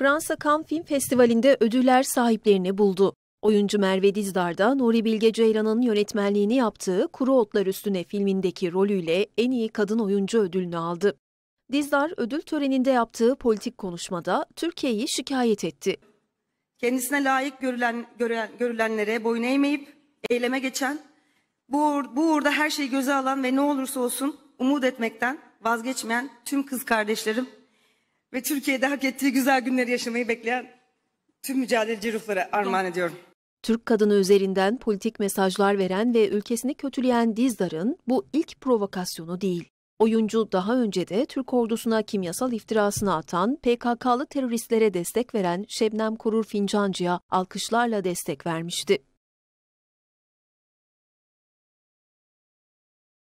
Fransa Cannes Film Festivali'nde ödüller sahiplerini buldu. Oyuncu Merve Dizdar da Nuri Bilge Ceylan'ın yönetmenliğini yaptığı Kuru Otlar Üstüne filmindeki rolüyle en iyi kadın oyuncu ödülünü aldı. Dizdar ödül töreninde yaptığı politik konuşmada Türkiye'yi şikayet etti. Kendisine layık görülen, gören, görülenlere boyun eğmeyip eyleme geçen, bu, bu uğurda her şeyi göze alan ve ne olursa olsun umut etmekten vazgeçmeyen tüm kız kardeşlerim ve Türkiye'de hak ettiği güzel günleri yaşamayı bekleyen tüm mücadeleci ruhlara armağan ediyorum. Türk kadını üzerinden politik mesajlar veren ve ülkesini kötüleyen Dizdar'ın bu ilk provokasyonu değil. Oyuncu daha önce de Türk ordusuna kimyasal iftirasını atan, PKK'lı teröristlere destek veren Şebnem Korur Fincancı'ya alkışlarla destek vermişti.